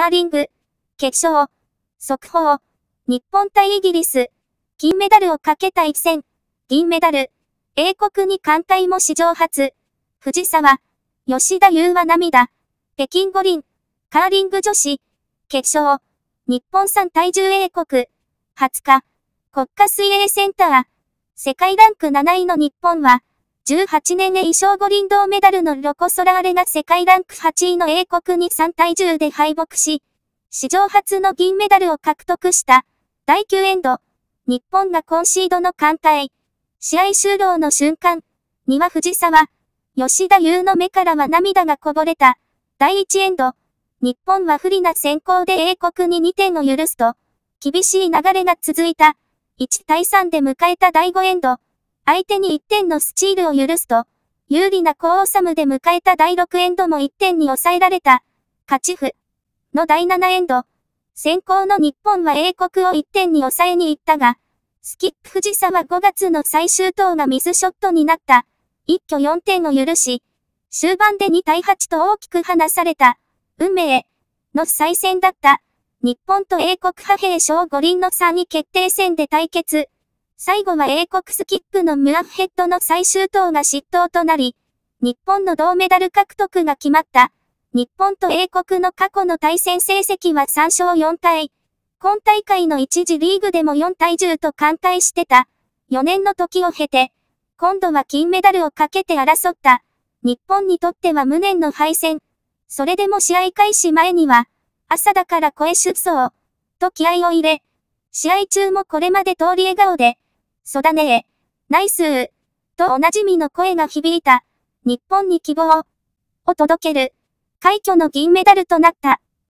カーリング、決勝、速報、日本対イギリス、金メダルをかけた一戦、銀メダル、英国に艦隊も史上初、藤沢、吉田優は涙、北京五輪、カーリング女子、決勝、日本産体重英国、20日、国家水泳センター、世界ランク7位の日本は、2018年へ衣装五輪銅メダルのロコ・ソラーレが世界ランク8位の英国に3対10で敗北し、史上初の銀メダルを獲得した、第9エンド、日本がコンシードの艦隊、試合終了の瞬間、には藤沢、吉田優の目からは涙がこぼれた、第1エンド、日本は不利な先行で英国に2点を許すと、厳しい流れが続いた、1対3で迎えた第5エンド、相手に1点のスチールを許すと、有利なコーサムで迎えた第6エンドも1点に抑えられた、勝ち負の第7エンド。先行の日本は英国を1点に抑えに行ったが、スキップ藤沢は5月の最終投がミスショットになった。一挙4点を許し、終盤で2対8と大きく離された、運命の再戦だった。日本と英国派兵小五輪の3位決定戦で対決。最後は英国スキップのムアフヘッドの最終投が失投となり、日本の銅メダル獲得が決まった。日本と英国の過去の対戦成績は3勝4敗。今大会の一次リーグでも4対10と寛解してた。4年の時を経て、今度は金メダルをかけて争った。日本にとっては無念の敗戦。それでも試合開始前には、朝だから声出走、と気合を入れ、試合中もこれまで通り笑顔で、そだねえ。ナイスー。とおなじみの声が響いた。日本に希望を届ける。快挙の銀メダルとなった。